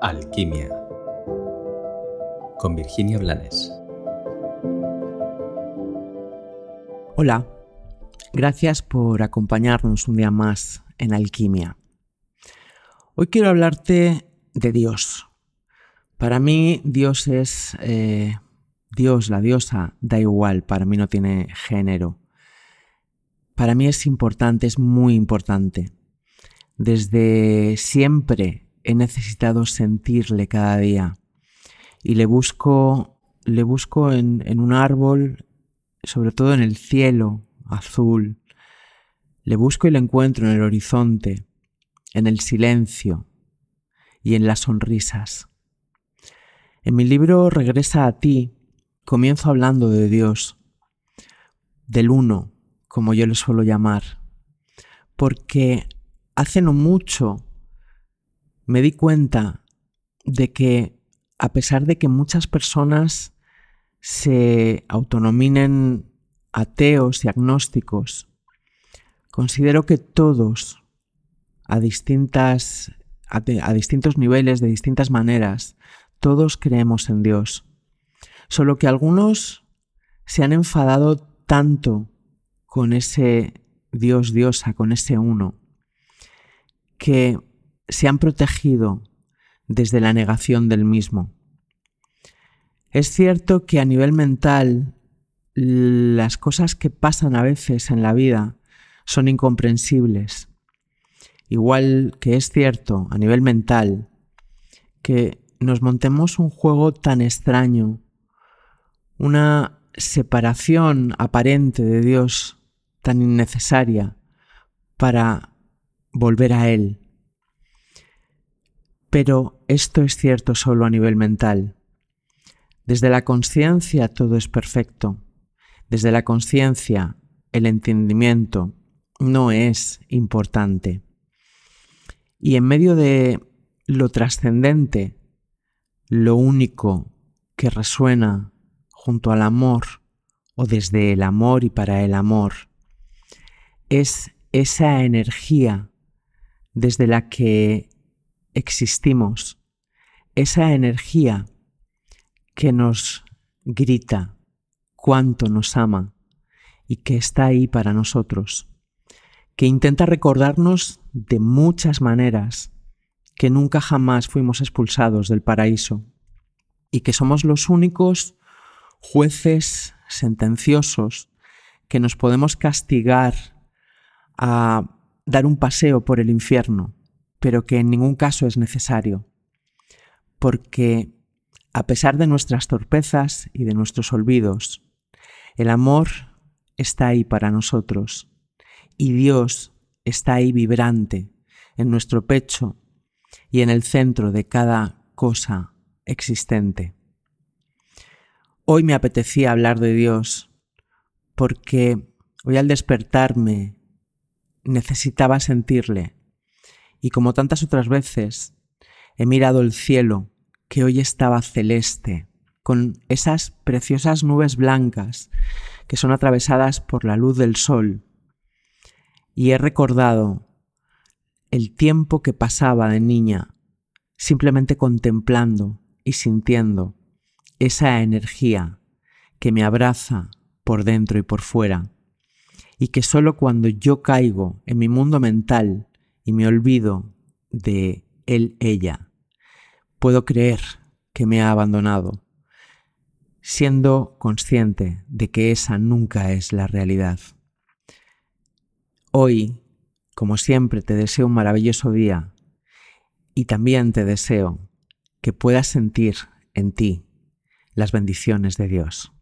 Alquimia con Virginia Blanes. Hola, gracias por acompañarnos un día más en Alquimia. Hoy quiero hablarte de Dios. Para mí Dios es eh, Dios, la diosa, da igual, para mí no tiene género. Para mí es importante, es muy importante. Desde siempre he necesitado sentirle cada día. Y le busco, le busco en, un árbol, sobre todo en el cielo azul. Le busco y le encuentro en el horizonte, en el silencio y en las sonrisas. En mi libro Regresa a ti, comienzo hablando de Dios, del uno, como yo lo suelo llamar, porque hace no mucho me di cuenta de que a pesar de que muchas personas se autonominen ateos y agnósticos, considero que todos, a, distintas, distintos niveles, de distintas maneras, todos creemos en Dios. Solo que algunos se han enfadado tanto con ese Dios diosa, con ese uno, que se han protegido desde la negación del mismo. Es cierto que a nivel mental las cosas que pasan a veces en la vida son incomprensibles. Igual que es cierto a nivel mental que nos montemos un juego tan extraño, una separación aparente de Dios tan innecesaria para volver a Él pero esto es cierto solo a nivel mental. Desde la conciencia todo es perfecto. Desde la conciencia el entendimiento no es importante. Y en medio de lo trascendente, lo único que resuena junto al amor o desde el amor y para el amor es esa energía desde la que existimos, esa energía que nos grita cuánto nos ama y que está ahí para nosotros, que intenta recordarnos de muchas maneras que nunca jamás fuimos expulsados del paraíso y que somos los únicos jueces sentenciosos que nos podemos castigar a dar un paseo por el infierno pero que en ningún caso es necesario, porque a pesar de nuestras torpezas y de nuestros olvidos, el amor está ahí para nosotros y Dios está ahí vibrante en nuestro pecho y en el centro de cada cosa existente. Hoy me apetecía hablar de Dios porque hoy al despertarme necesitaba sentirle y como tantas otras veces, he mirado el cielo, que hoy estaba celeste, con esas preciosas nubes blancas que son atravesadas por la luz del sol. Y he recordado el tiempo que pasaba de niña, simplemente contemplando y sintiendo esa energía que me abraza por dentro y por fuera, y que solo cuando yo caigo en mi mundo mental y me olvido de él, ella. Puedo creer que me ha abandonado, siendo consciente de que esa nunca es la realidad. Hoy, como siempre, te deseo un maravilloso día y también te deseo que puedas sentir en ti las bendiciones de Dios.